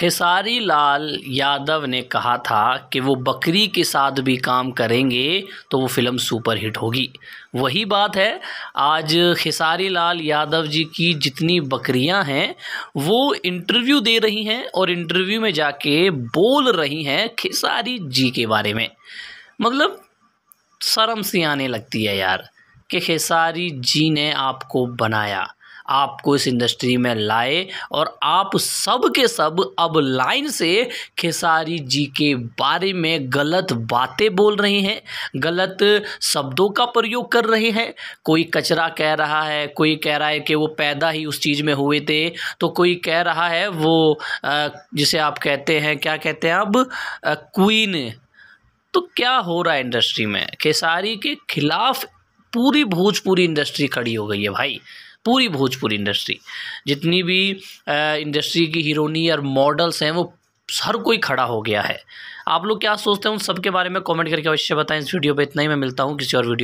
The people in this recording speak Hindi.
खेसारी लाल यादव ने कहा था कि वो बकरी के साथ भी काम करेंगे तो वो फिल्म सुपरहिट होगी वही बात है आज खेसारी लाल यादव जी की जितनी बकरियां हैं वो इंटरव्यू दे रही हैं और इंटरव्यू में जाके बोल रही हैं खेसारी जी के बारे में मतलब शर्म सी आने लगती है यार कि खेसारी जी ने आपको बनाया आपको इस इंडस्ट्री में लाए और आप सब के सब अब लाइन से खेसारी जी के बारे में गलत बातें बोल रहे हैं गलत शब्दों का प्रयोग कर रहे हैं कोई कचरा कह रहा है कोई कह रहा है कि वो पैदा ही उस चीज़ में हुए थे तो कोई कह रहा है वो जिसे आप कहते हैं क्या कहते हैं अब क्वीन तो क्या हो रहा है इंडस्ट्री में खेसारी के खिलाफ पूरी भोजपुरी इंडस्ट्री खड़ी हो गई है भाई पूरी भोजपुरी इंडस्ट्री जितनी भी इंडस्ट्री की हीरोनी और मॉडल्स हैं वो हर कोई खड़ा हो गया है आप लोग क्या सोचते हैं उन सब के बारे में कमेंट करके अवश्य बताएं इस वीडियो पे इतना ही मैं मिलता हूँ किसी और वीडियो